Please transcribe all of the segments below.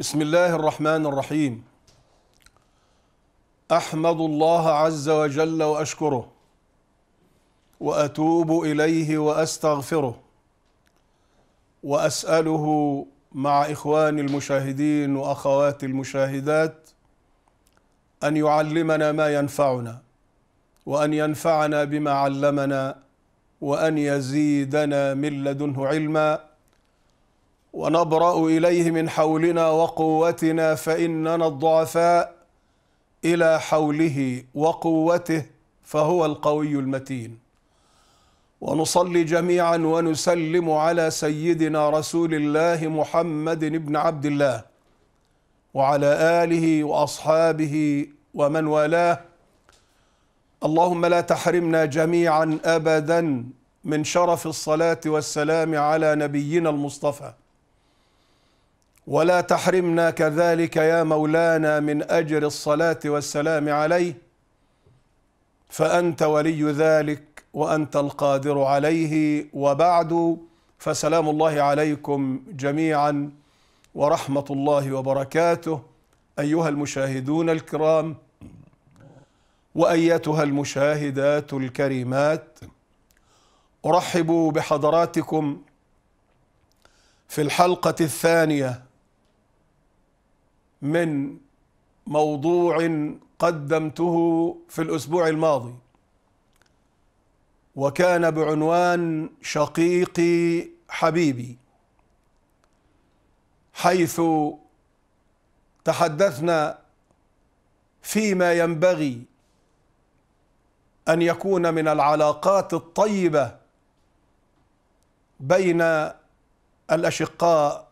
بسم الله الرحمن الرحيم احمد الله عز وجل واشكره واتوب اليه واستغفره واساله مع اخواني المشاهدين واخواتي المشاهدات ان يعلمنا ما ينفعنا وان ينفعنا بما علمنا وان يزيدنا من لدنه علما ونبرأ إليه من حولنا وقوتنا فإننا الضعفاء إلى حوله وقوته فهو القوي المتين ونصلي جميعا ونسلم على سيدنا رسول الله محمد بن عبد الله وعلى آله وأصحابه ومن والاه اللهم لا تحرمنا جميعا أبدا من شرف الصلاة والسلام على نبينا المصطفى ولا تحرمنا كذلك يا مولانا من اجر الصلاه والسلام عليه فانت ولي ذلك وانت القادر عليه وبعد فسلام الله عليكم جميعا ورحمه الله وبركاته ايها المشاهدون الكرام وايتها المشاهدات الكريمات ارحب بحضراتكم في الحلقه الثانيه من موضوع قدمته في الاسبوع الماضي وكان بعنوان شقيقي حبيبي حيث تحدثنا فيما ينبغي ان يكون من العلاقات الطيبه بين الاشقاء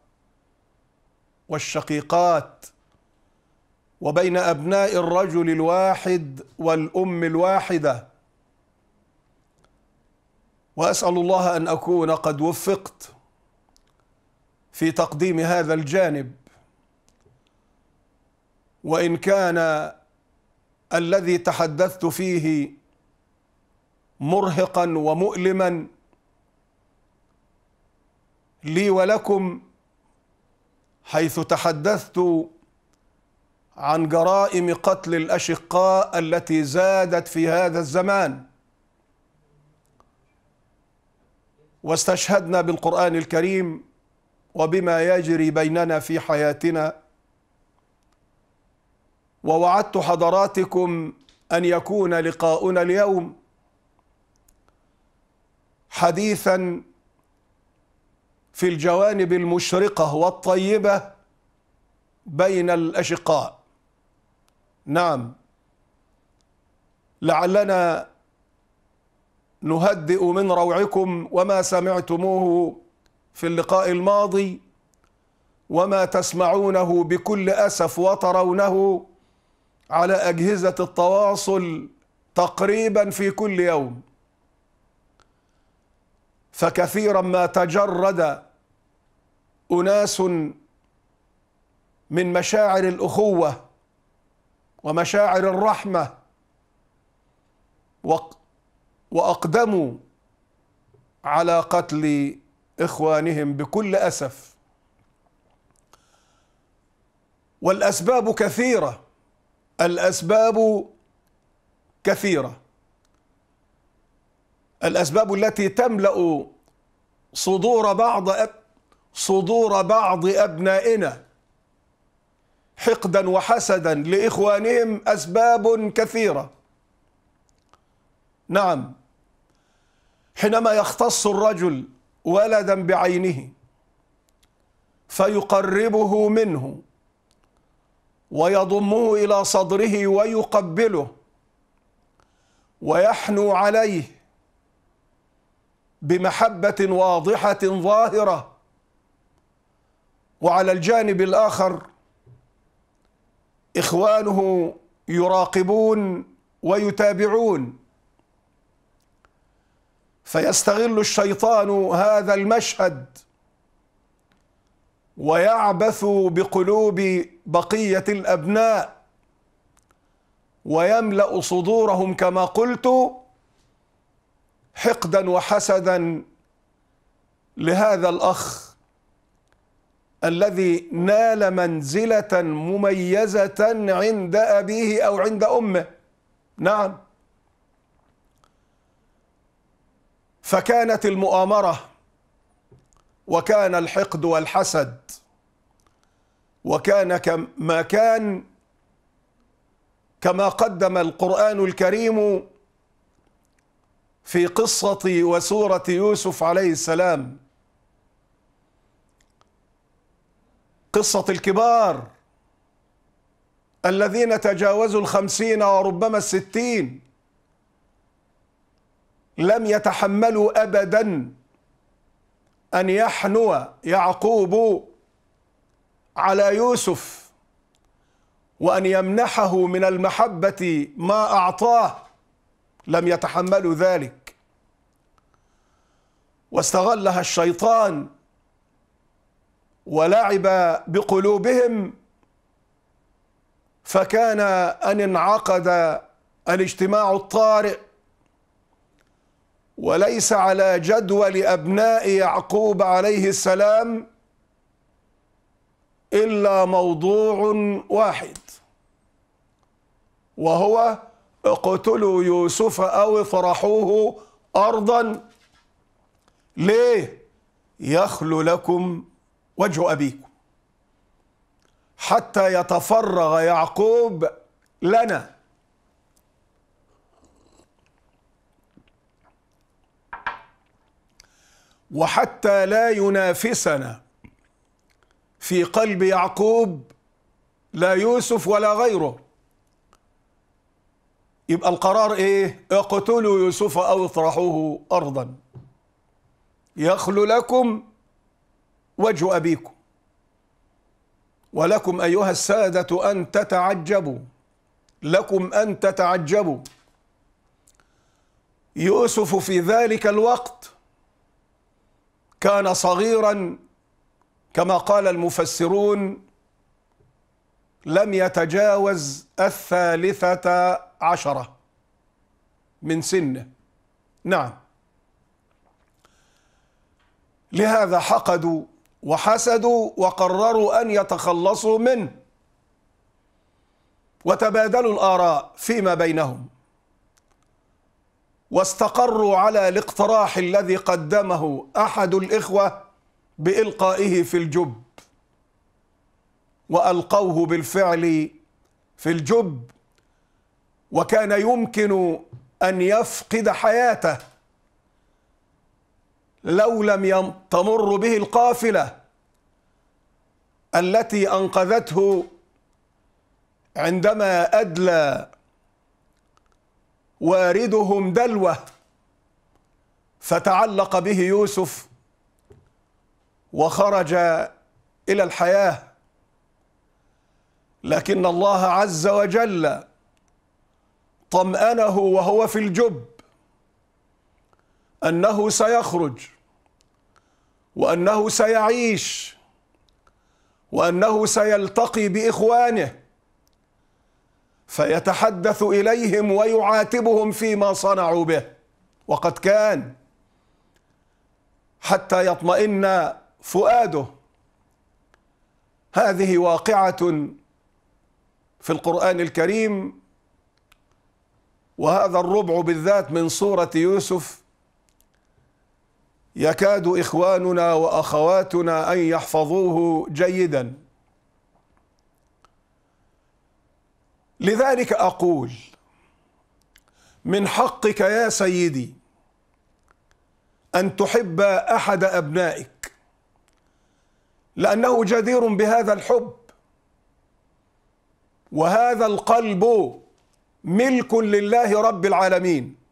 والشقيقات وبين أبناء الرجل الواحد والأم الواحدة وأسأل الله أن أكون قد وفقت في تقديم هذا الجانب وإن كان الذي تحدثت فيه مرهقا ومؤلما لي ولكم حيث تحدثت عن جرائم قتل الأشقاء التي زادت في هذا الزمان واستشهدنا بالقرآن الكريم وبما يجري بيننا في حياتنا ووعدت حضراتكم أن يكون لقاؤنا اليوم حديثا في الجوانب المشرقة والطيبة بين الأشقاء نعم لعلنا نهدئ من روعكم وما سمعتموه في اللقاء الماضي وما تسمعونه بكل اسف وترونه على اجهزه التواصل تقريبا في كل يوم فكثيرا ما تجرد اناس من مشاعر الاخوه ومشاعر الرحمه واقدموا على قتل اخوانهم بكل اسف والاسباب كثيره الاسباب كثيره الاسباب التي تملا صدور بعض صدور بعض ابنائنا حقدا وحسدا لاخوانهم اسباب كثيره نعم حينما يختص الرجل ولدا بعينه فيقربه منه ويضمه الى صدره ويقبله ويحنو عليه بمحبه واضحه ظاهره وعلى الجانب الاخر إخوانه يراقبون ويتابعون فيستغل الشيطان هذا المشهد ويعبث بقلوب بقية الأبناء ويملأ صدورهم كما قلت حقدا وحسدا لهذا الأخ الذي نال منزلة مميزة عند أبيه أو عند أمه نعم فكانت المؤامرة وكان الحقد والحسد وكان كما كان كما قدم القرآن الكريم في قصة وسورة يوسف عليه السلام قصة الكبار الذين تجاوزوا الخمسين وربما الستين لم يتحملوا أبدا أن يحنو يعقوب على يوسف وأن يمنحه من المحبة ما أعطاه لم يتحملوا ذلك واستغلها الشيطان ولعب بقلوبهم فكان أن انعقد الاجتماع الطارئ وليس على جدول أبناء يعقوب عليه السلام إلا موضوع واحد وهو اقتلوا يوسف أو اطرحوه أرضا ليه يخلو لكم وجه أبيكم حتى يتفرغ يعقوب لنا وحتى لا ينافسنا في قلب يعقوب لا يوسف ولا غيره يبقى القرار ايه اقتلوا يوسف او اطرحوه ارضا يخل لكم وجه أبيكم ولكم أيها السادة أن تتعجبوا لكم أن تتعجبوا يوسف في ذلك الوقت كان صغيرا كما قال المفسرون لم يتجاوز الثالثة عشرة من سنه نعم لهذا حقدوا وحسدوا وقرروا أن يتخلصوا منه وتبادلوا الآراء فيما بينهم واستقروا على الاقتراح الذي قدمه أحد الإخوة بإلقائه في الجب وألقوه بالفعل في الجب وكان يمكن أن يفقد حياته لو لم تمر به القافلة التي أنقذته عندما أدلى واردهم دلوه فتعلق به يوسف وخرج إلى الحياة لكن الله عز وجل طمأنه وهو في الجب أنه سيخرج وأنه سيعيش وأنه سيلتقي بإخوانه فيتحدث إليهم ويعاتبهم فيما صنعوا به وقد كان حتى يطمئن فؤاده هذه واقعة في القرآن الكريم وهذا الربع بالذات من سورة يوسف يكاد إخواننا وأخواتنا أن يحفظوه جيدا لذلك أقول من حقك يا سيدي أن تحب أحد أبنائك لأنه جدير بهذا الحب وهذا القلب ملك لله رب العالمين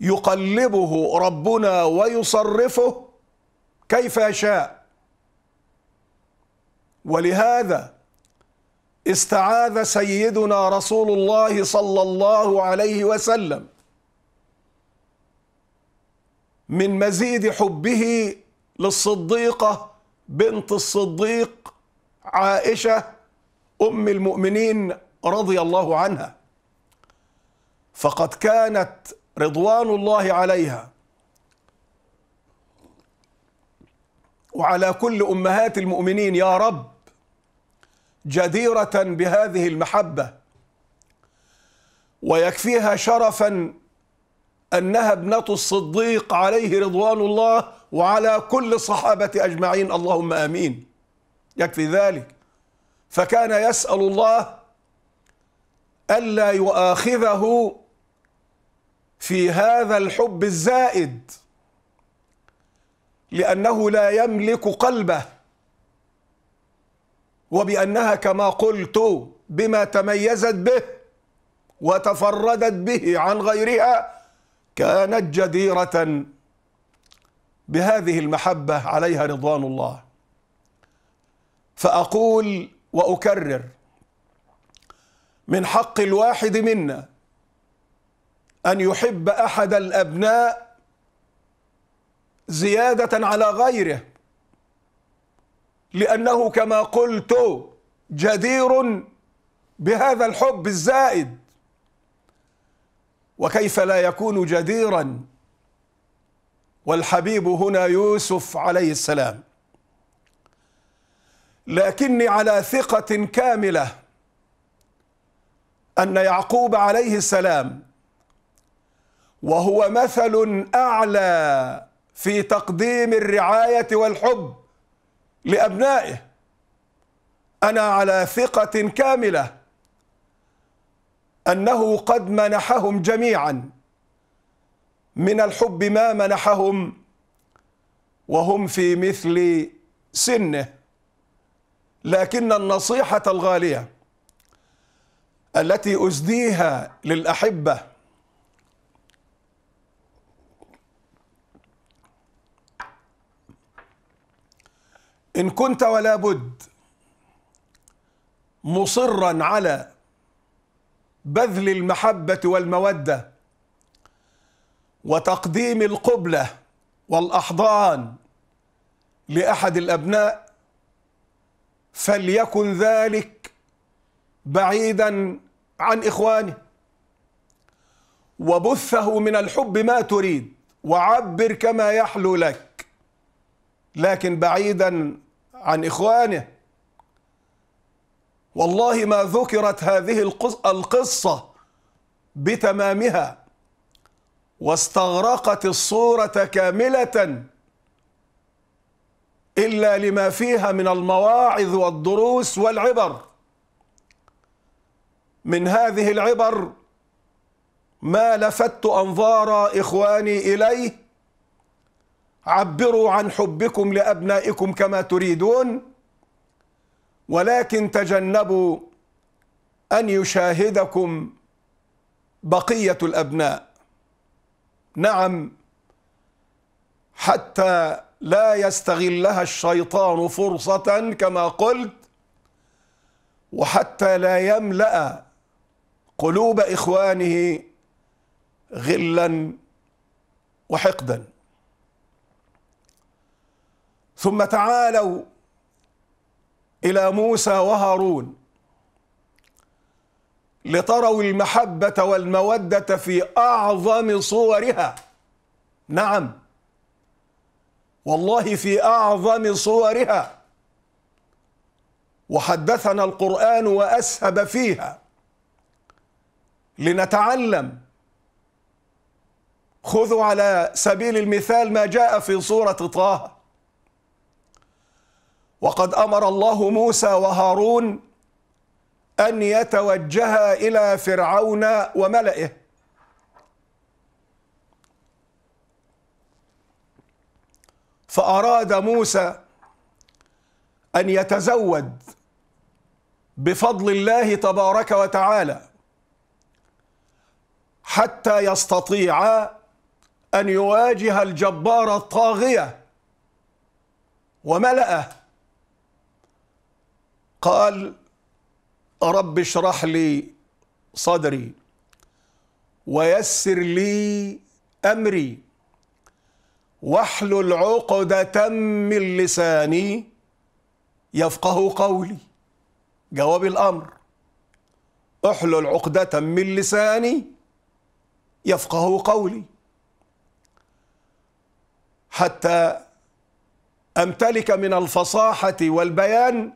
يقلبه ربنا ويصرفه كيف يشاء ولهذا استعاذ سيدنا رسول الله صلى الله عليه وسلم من مزيد حبه للصديقه بنت الصديق عائشه ام المؤمنين رضي الله عنها فقد كانت رضوان الله عليها وعلى كل امهات المؤمنين يا رب جديره بهذه المحبه ويكفيها شرفا انها ابنه الصديق عليه رضوان الله وعلى كل الصحابه اجمعين اللهم امين يكفي ذلك فكان يسال الله الا يؤاخذه في هذا الحب الزائد لأنه لا يملك قلبه وبأنها كما قلت بما تميزت به وتفردت به عن غيرها كانت جديرة بهذه المحبة عليها رضوان الله فأقول وأكرر من حق الواحد منا أن يحب أحد الأبناء زيادة على غيره لأنه كما قلت جدير بهذا الحب الزائد وكيف لا يكون جديرا والحبيب هنا يوسف عليه السلام لكني على ثقة كاملة أن يعقوب عليه السلام وهو مثل اعلى في تقديم الرعايه والحب لابنائه انا على ثقه كامله انه قد منحهم جميعا من الحب ما منحهم وهم في مثل سنه لكن النصيحه الغاليه التي ازديها للاحبه إن كنت ولا بد مصرا على بذل المحبة والمودة وتقديم القبلة والأحضان لأحد الأبناء فليكن ذلك بعيدا عن إخوانه وبثه من الحب ما تريد وعبر كما يحلو لك لكن بعيدا عن إخوانه والله ما ذكرت هذه القصة بتمامها واستغرقت الصورة كاملة إلا لما فيها من المواعظ والدروس والعبر من هذه العبر ما لفت أنظار إخواني إليه عبروا عن حبكم لأبنائكم كما تريدون ولكن تجنبوا أن يشاهدكم بقية الأبناء نعم حتى لا يستغلها الشيطان فرصة كما قلت وحتى لا يملأ قلوب إخوانه غلا وحقدا ثم تعالوا إلى موسى وهارون لتروا المحبة والمودة في أعظم صورها نعم والله في أعظم صورها وحدثنا القرآن وأسهب فيها لنتعلم خذوا على سبيل المثال ما جاء في سورة طه وقد امر الله موسى وهارون ان يتوجها الى فرعون وملئه فاراد موسى ان يتزود بفضل الله تبارك وتعالى حتى يستطيع ان يواجه الجبار الطاغيه وملأه قال رب اشرح لي صدري ويسر لي امري واحلل عقدة من لساني يفقه قولي جواب الامر احلل عقدة من لساني يفقه قولي حتى امتلك من الفصاحة والبيان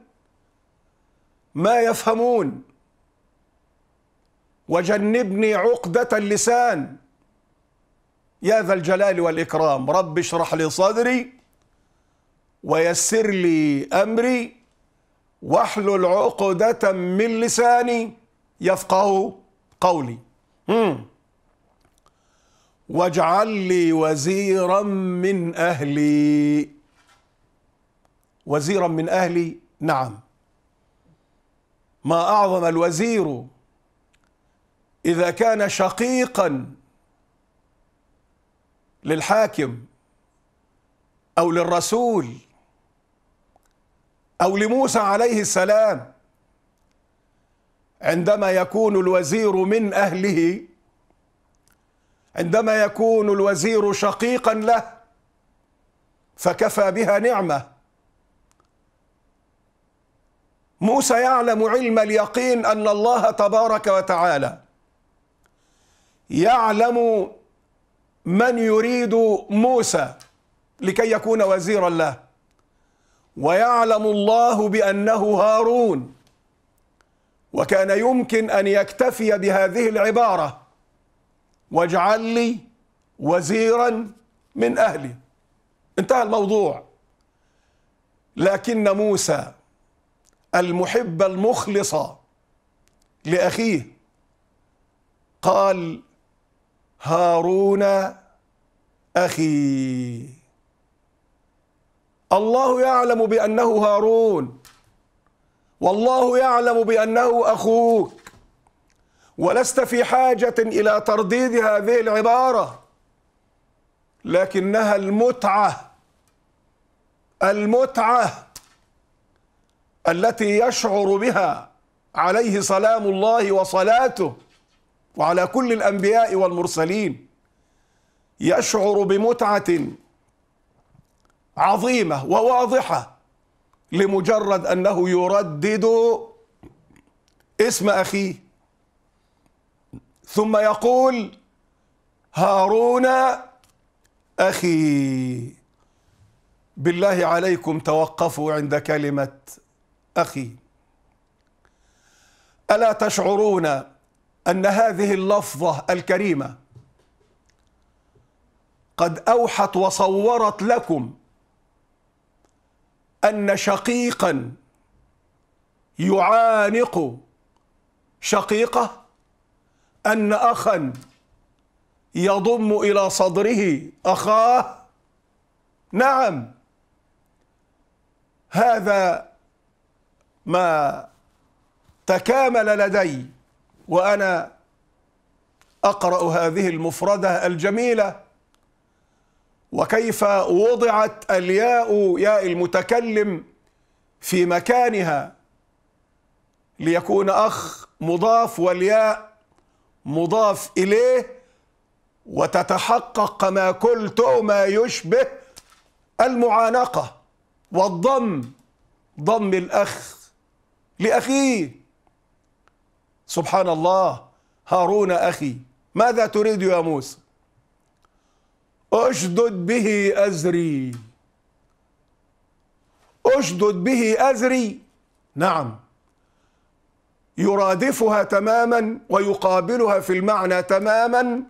ما يفهمون وجنبني عقدة اللسان يا ذا الجلال والإكرام رب اشرح لي صدري ويسر لي أمري واحلل عقدة من لساني يفقه قولي واجعل لي وزيرا من أهلي وزيرا من أهلي نعم ما أعظم الوزير إذا كان شقيقا للحاكم أو للرسول أو لموسى عليه السلام عندما يكون الوزير من أهله عندما يكون الوزير شقيقا له فكفى بها نعمه موسى يعلم علم اليقين أن الله تبارك وتعالى يعلم من يريد موسى لكي يكون وزيرا له ويعلم الله بأنه هارون وكان يمكن أن يكتفي بهذه العبارة واجعل لي وزيرا من أهلي انتهى الموضوع لكن موسى المحب المخلص لأخيه قال هارون أخي الله يعلم بأنه هارون والله يعلم بأنه أخوك ولست في حاجة إلى ترديد هذه العبارة لكنها المتعة المتعة التي يشعر بها عليه سلام الله وصلاته وعلى كل الأنبياء والمرسلين يشعر بمتعة عظيمة وواضحة لمجرد أنه يردد اسم أخيه ثم يقول هارون أخي بالله عليكم توقفوا عند كلمة أخي ألا تشعرون أن هذه اللفظة الكريمة قد أوحت وصورت لكم أن شقيقا يعانق شقيقة أن أخا يضم إلى صدره أخاه نعم هذا ما تكامل لدي وأنا أقرأ هذه المفردة الجميلة وكيف وضعت الياء ياء المتكلم في مكانها ليكون أخ مضاف والياء مضاف إليه وتتحقق ما قلت ما يشبه المعانقة والضم ضم الأخ لأخيه سبحان الله هارون أخي ماذا تريد يا موسى أشدد به أزري أشدد به أزري نعم يرادفها تماما ويقابلها في المعنى تماما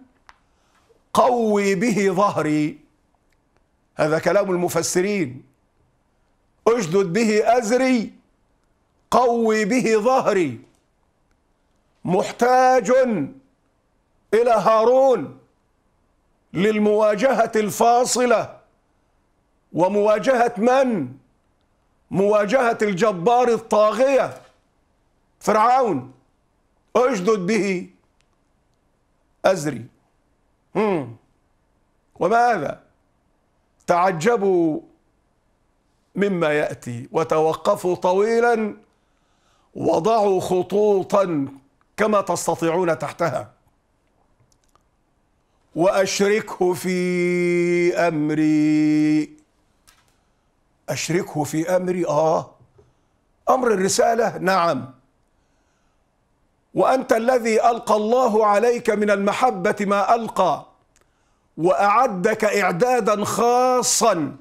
قوي به ظهري هذا كلام المفسرين أشدد به أزري قوي به ظهري محتاج إلى هارون للمواجهة الفاصلة ومواجهة من؟ مواجهة الجبار الطاغية فرعون أشدد به أزري مم. وماذا؟ تعجبوا مما يأتي وتوقفوا طويلا وضعوا خطوطا كما تستطيعون تحتها واشركه في امري اشركه في امري اه امر الرساله نعم وانت الذي القى الله عليك من المحبه ما القى واعدك اعدادا خاصا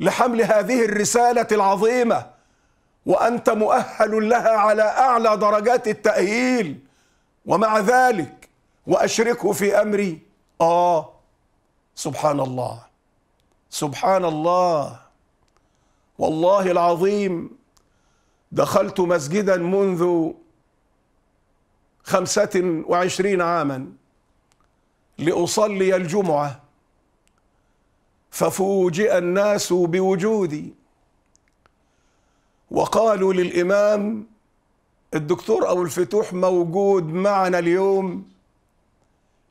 لحمل هذه الرساله العظيمه وأنت مؤهل لها على أعلى درجات التأهيل ومع ذلك وأشركه في أمري آه سبحان الله سبحان الله والله العظيم دخلت مسجدا منذ خمسة وعشرين عاما لأصلي الجمعة ففوجئ الناس بوجودي وقالوا للإمام الدكتور أبو الفتوح موجود معنا اليوم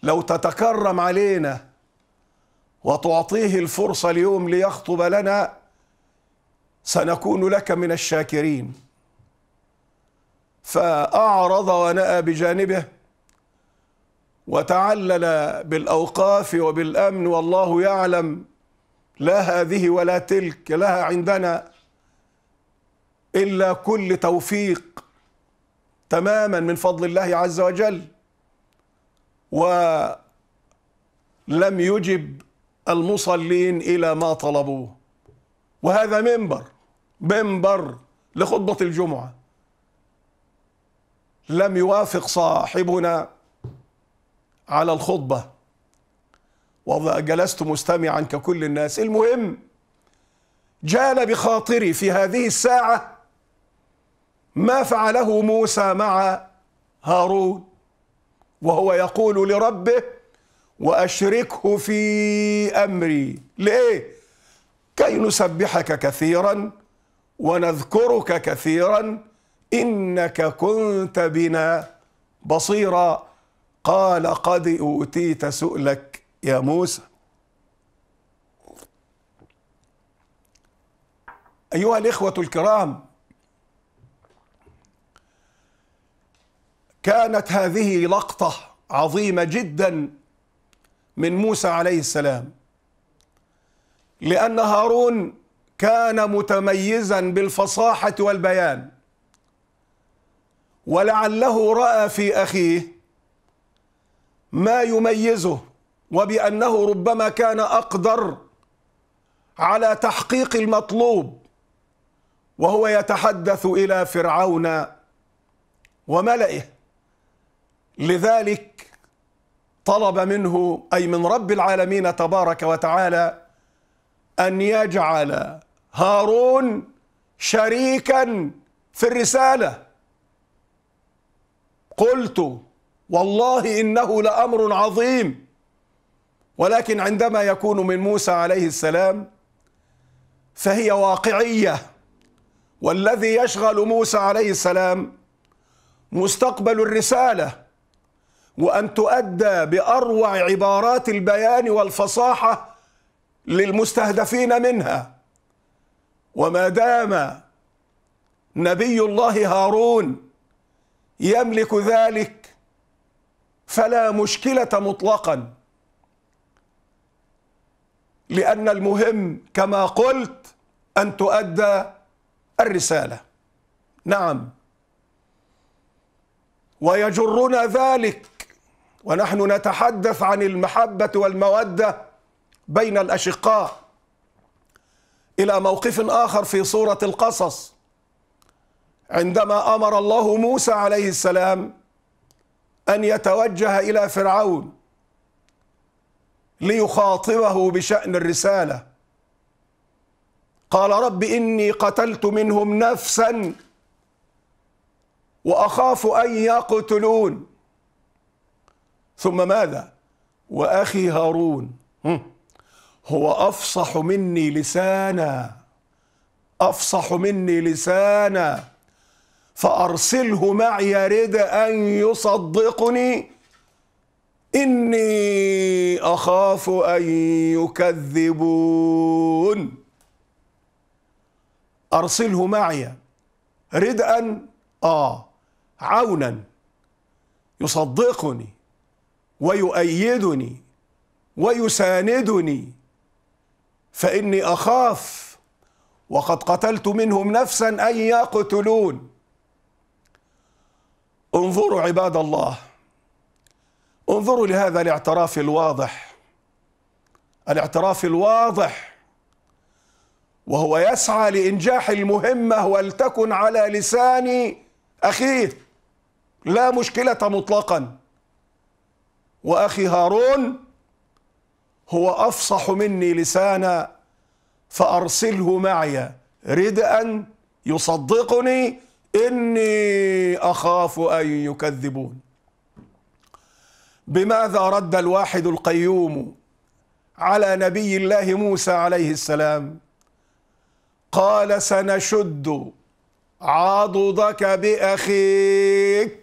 لو تتكرم علينا وتعطيه الفرصة اليوم ليخطب لنا سنكون لك من الشاكرين فأعرض ونأى بجانبه وتعلل بالأوقاف وبالأمن والله يعلم لا هذه ولا تلك لها عندنا إلا كل توفيق تماما من فضل الله عز وجل ولم يجب المصلين إلى ما طلبوه وهذا منبر منبر لخطبة الجمعة لم يوافق صاحبنا على الخطبة وجلست مستمعا ككل الناس المهم جال بخاطري في هذه الساعة ما فعله موسى مع هارون وهو يقول لربه واشركه في امري ليه كي نسبحك كثيرا ونذكرك كثيرا انك كنت بنا بصيرا قال قد اوتيت سؤلك يا موسى ايها الاخوه الكرام كانت هذه لقطة عظيمة جدا من موسى عليه السلام لأن هارون كان متميزا بالفصاحة والبيان ولعله رأى في أخيه ما يميزه وبأنه ربما كان أقدر على تحقيق المطلوب وهو يتحدث إلى فرعون وملئه لذلك طلب منه أي من رب العالمين تبارك وتعالى أن يجعل هارون شريكا في الرسالة قلت والله إنه لأمر عظيم ولكن عندما يكون من موسى عليه السلام فهي واقعية والذي يشغل موسى عليه السلام مستقبل الرسالة وأن تؤدى بأروع عبارات البيان والفصاحة للمستهدفين منها وما دام نبي الله هارون يملك ذلك فلا مشكلة مطلقا لأن المهم كما قلت أن تؤدى الرسالة نعم ويجرنا ذلك ونحن نتحدث عن المحبة والمودة بين الأشقاء إلى موقف آخر في سورة القصص عندما أمر الله موسى عليه السلام أن يتوجه إلى فرعون ليخاطبه بشأن الرسالة قال رب إني قتلت منهم نفسا وأخاف أن يقتلون ثم ماذا واخي هارون هو افصح مني لسانا افصح مني لسانا فارسله معي رد ان يصدقني اني اخاف ان يكذبون ارسله معي ردءا اه عونا يصدقني ويؤيدني ويساندني فاني اخاف وقد قتلت منهم نفسا ان يقتلون انظروا عباد الله انظروا لهذا الاعتراف الواضح الاعتراف الواضح وهو يسعى لانجاح المهمه ولتكن على لسان اخيه لا مشكله مطلقا واخي هارون هو افصح مني لسانا فارسله معي ردءا يصدقني اني اخاف ان يكذبون بماذا رد الواحد القيوم على نبي الله موسى عليه السلام قال سنشد عضدك باخيك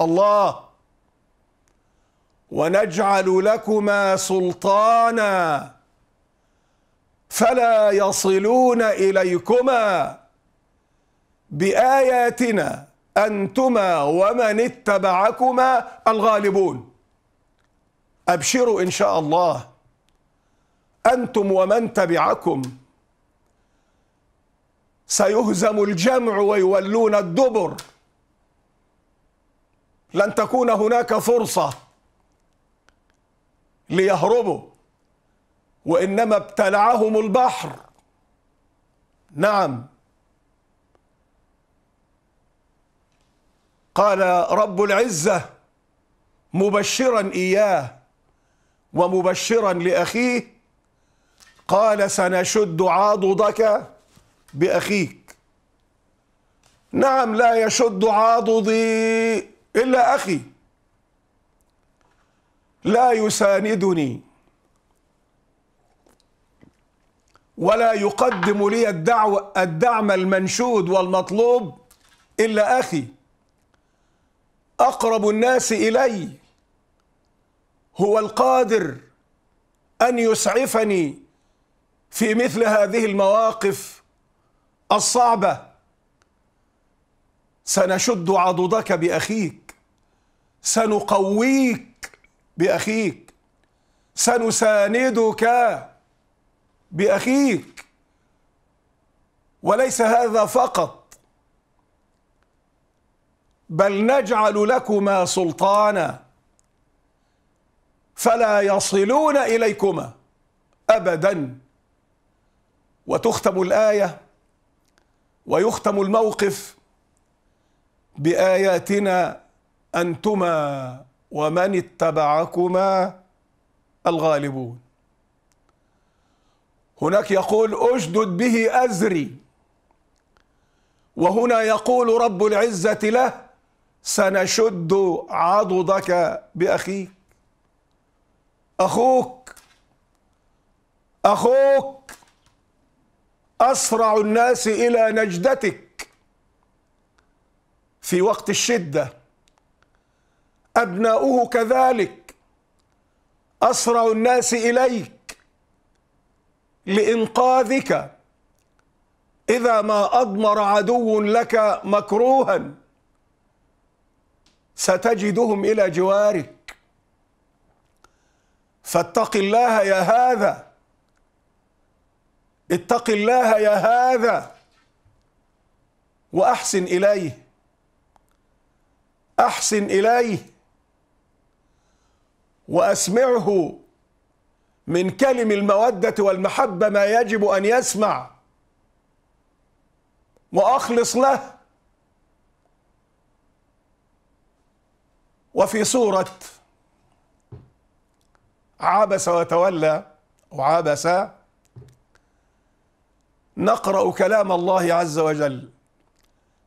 الله ونجعل لكما سلطانا فلا يصلون اليكما باياتنا انتما ومن اتبعكما الغالبون ابشروا ان شاء الله انتم ومن تبعكم سيهزم الجمع ويولون الدبر لن تكون هناك فرصه ليهربوا وإنما ابتلعهم البحر نعم قال رب العزة مبشرا إياه ومبشرا لأخيه قال سنشد عضدك بأخيك نعم لا يشد عضدي إلا أخي لا يساندني ولا يقدم لي الدعو الدعم المنشود والمطلوب إلا أخي أقرب الناس إلي هو القادر أن يسعفني في مثل هذه المواقف الصعبة سنشد عضدك بأخيك سنقويك بأخيك سنساندك بأخيك وليس هذا فقط بل نجعل لكما سلطانا فلا يصلون إليكما أبدا وتختم الآية ويختم الموقف بآياتنا أنتما ومن اتبعكما الغالبون هناك يقول اشدد به أزري وهنا يقول رب العزة له سنشد عضدك بأخيك أخوك أخوك أسرع الناس إلى نجدتك في وقت الشدة أبناؤه كذلك أسرع الناس إليك لإنقاذك إذا ما أضمر عدو لك مكروها ستجدهم إلى جوارك فاتق الله يا هذا اتق الله يا هذا وأحسن إليه أحسن إليه وأسمعه من كلم المودة والمحبة ما يجب أن يسمع وأخلص له وفي سورة عبس وتولى وعبس نقرأ كلام الله عز وجل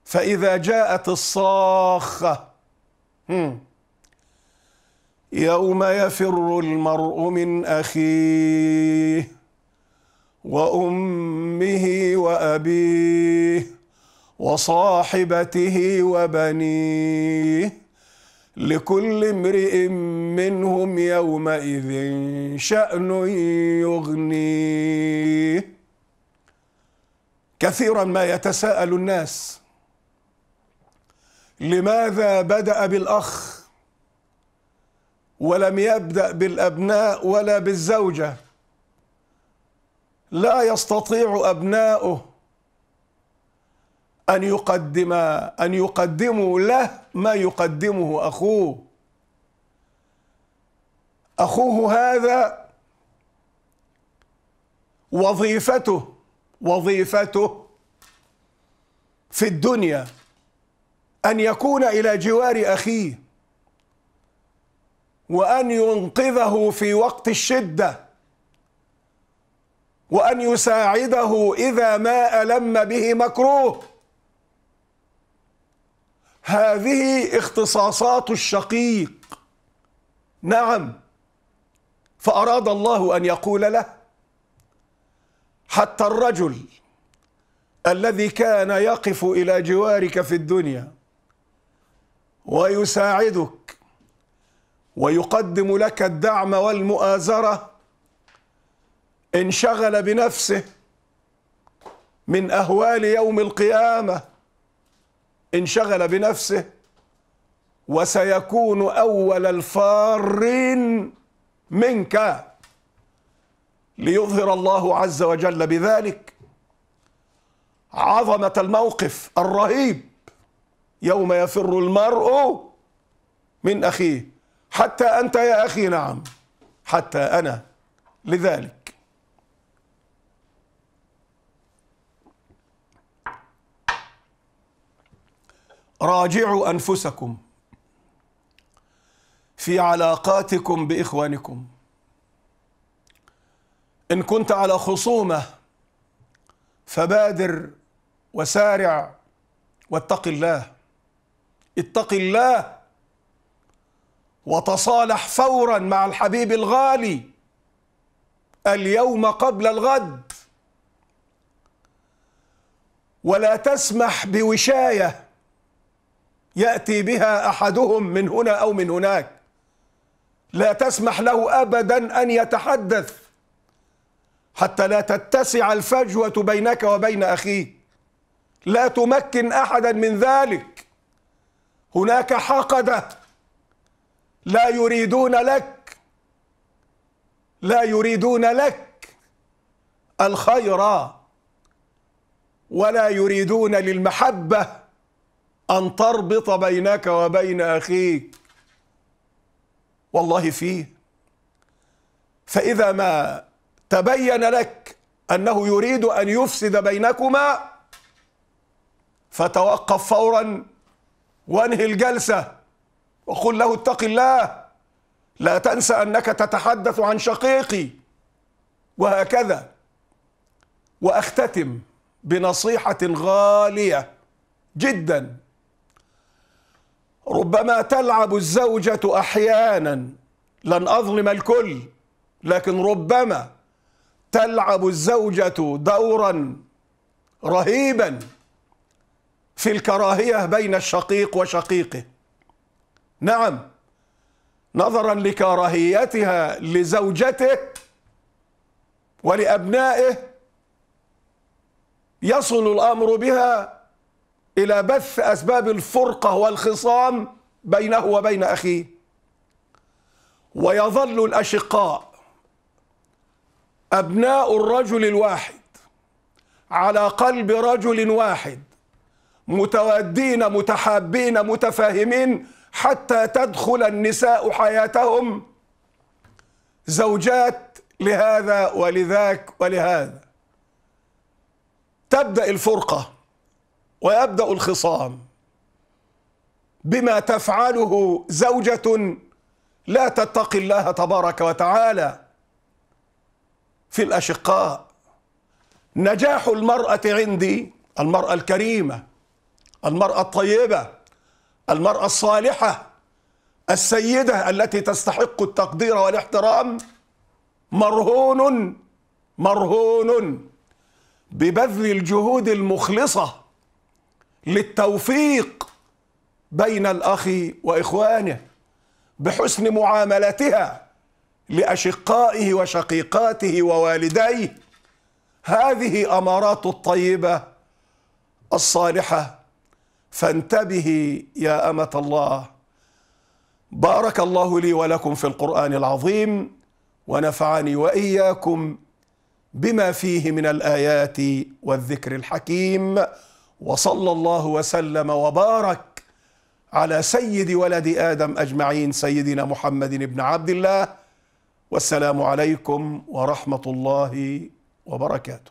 فإذا جاءت الصاخة يوم يفر المرء من اخيه وامه وابيه وصاحبته وبنيه لكل امرئ منهم يومئذ شان يغنيه كثيرا ما يتساءل الناس لماذا بدا بالاخ ولم يبدأ بالأبناء ولا بالزوجة لا يستطيع أبناؤه أن يقدم أن يقدموا له ما يقدمه أخوه أخوه هذا وظيفته وظيفته في الدنيا أن يكون إلى جوار أخيه وأن ينقذه في وقت الشدة وأن يساعده إذا ما ألم به مكروه هذه اختصاصات الشقيق نعم فأراد الله أن يقول له حتى الرجل الذي كان يقف إلى جوارك في الدنيا ويساعدك ويقدم لك الدعم والمؤازرة انشغل بنفسه من أهوال يوم القيامة انشغل بنفسه وسيكون أول الفارين منك ليظهر الله عز وجل بذلك عظمة الموقف الرهيب يوم يفر المرء من أخيه حتى أنت يا أخي نعم حتى أنا لذلك راجعوا أنفسكم في علاقاتكم بإخوانكم إن كنت على خصومة فبادر وسارع واتق الله اتق الله وتصالح فورا مع الحبيب الغالي اليوم قبل الغد ولا تسمح بوشايه ياتي بها احدهم من هنا او من هناك لا تسمح له ابدا ان يتحدث حتى لا تتسع الفجوه بينك وبين اخيك لا تمكن احدا من ذلك هناك حقده لا يريدون لك لا يريدون لك الخير ولا يريدون للمحبة أن تربط بينك وبين أخيك والله فيه فإذا ما تبين لك أنه يريد أن يفسد بينكما فتوقف فورا وانهي الجلسة وقل له اتق الله لا تنسى انك تتحدث عن شقيقي وهكذا واختتم بنصيحه غاليه جدا ربما تلعب الزوجه احيانا لن اظلم الكل لكن ربما تلعب الزوجه دورا رهيبا في الكراهيه بين الشقيق وشقيقه نعم نظرا لكراهيتها لزوجته ولأبنائه يصل الأمر بها إلى بث أسباب الفرقة والخصام بينه وبين أخيه ويظل الأشقاء أبناء الرجل الواحد على قلب رجل واحد متودين متحابين متفاهمين حتى تدخل النساء حياتهم زوجات لهذا ولذاك ولهذا تبدا الفرقه ويبدا الخصام بما تفعله زوجه لا تتقي الله تبارك وتعالى في الاشقاء نجاح المراه عندي المراه الكريمه المراه الطيبه المرأة الصالحة السيدة التي تستحق التقدير والاحترام مرهون مرهون ببذل الجهود المخلصة للتوفيق بين الأخ وإخوانه بحسن معاملتها لأشقائه وشقيقاته ووالديه هذه أمارات الطيبة الصالحة فانتبهي يا امه الله بارك الله لي ولكم في القران العظيم ونفعني واياكم بما فيه من الايات والذكر الحكيم وصلى الله وسلم وبارك على سيد ولد ادم اجمعين سيدنا محمد بن عبد الله والسلام عليكم ورحمه الله وبركاته